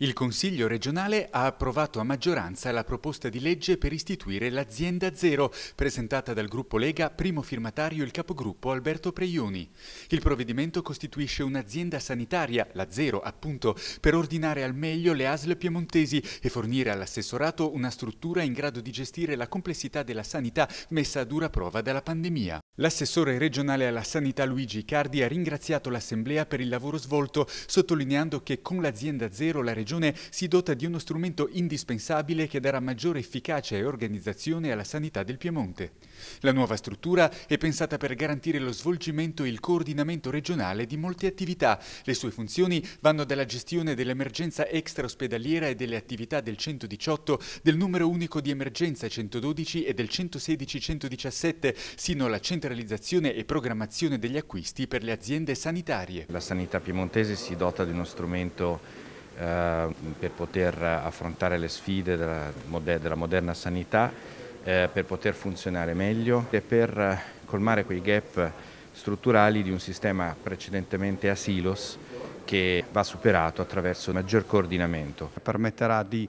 Il Consiglio regionale ha approvato a maggioranza la proposta di legge per istituire l'azienda zero, presentata dal gruppo Lega, primo firmatario il capogruppo Alberto Preioni. Il provvedimento costituisce un'azienda sanitaria, la zero appunto, per ordinare al meglio le ASL piemontesi e fornire all'assessorato una struttura in grado di gestire la complessità della sanità messa a dura prova dalla pandemia. L'assessore regionale alla sanità Luigi Cardi ha ringraziato l'Assemblea per il lavoro svolto, sottolineando che con l'azienda zero la regione Regione si dota di uno strumento indispensabile che darà maggiore efficacia e organizzazione alla sanità del Piemonte. La nuova struttura è pensata per garantire lo svolgimento e il coordinamento regionale di molte attività. Le sue funzioni vanno dalla gestione dell'emergenza extraospedaliera e delle attività del 118, del numero unico di emergenza 112 e del 116-117, sino alla centralizzazione e programmazione degli acquisti per le aziende sanitarie. La sanità piemontese si dota di uno strumento Ehm, per poter affrontare le sfide della, moderna sanità, eh, per poter funzionare meglio e per colmare quei gap strutturali di un sistema precedentemente asilos che va superato attraverso maggior coordinamento. Permetterà di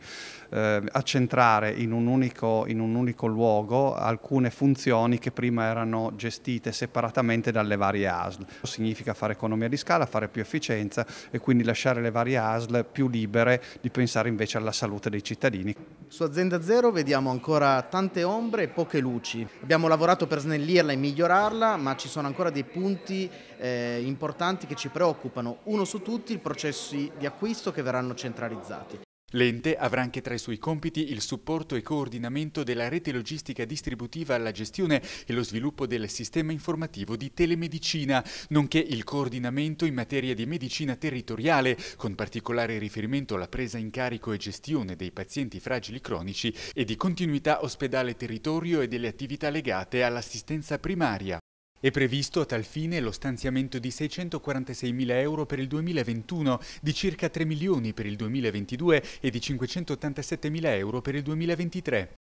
eh, accentrare in un, unico, in un unico luogo alcune funzioni che prima erano gestite separatamente dalle varie ASL. Significa fare economia di scala, fare più efficienza e quindi lasciare le varie ASL più libere di pensare invece alla salute dei cittadini. Su Azienda Zero vediamo ancora tante ombre e poche luci. Abbiamo lavorato per snellirla e migliorarla, ma ci sono ancora dei punti eh, importanti che ci preoccupano. Uno su tutti, i processi di acquisto che verranno centralizzati. L'ente avrà anche tra i suoi compiti il supporto e coordinamento della rete logistica distributiva alla gestione e lo sviluppo del sistema informativo di telemedicina, nonché il coordinamento in materia di medicina territoriale, con particolare riferimento alla presa in carico e gestione dei pazienti fragili cronici e di continuità ospedale-territorio e delle attività legate all'assistenza primaria. È previsto a tal fine lo stanziamento di 646 mila euro per il 2021, di circa 3 milioni per il 2022 e di 587 mila euro per il 2023.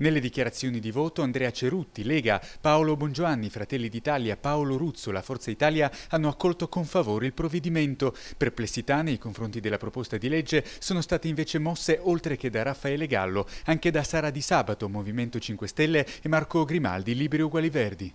Nelle dichiarazioni di voto Andrea Cerutti, Lega, Paolo Bongiovanni, Fratelli d'Italia, Paolo Ruzzo, La Forza Italia hanno accolto con favore il provvedimento. Perplessità nei confronti della proposta di legge sono state invece mosse oltre che da Raffaele Gallo, anche da Sara Di Sabato, Movimento 5 Stelle e Marco Grimaldi, Liberi Uguali Verdi.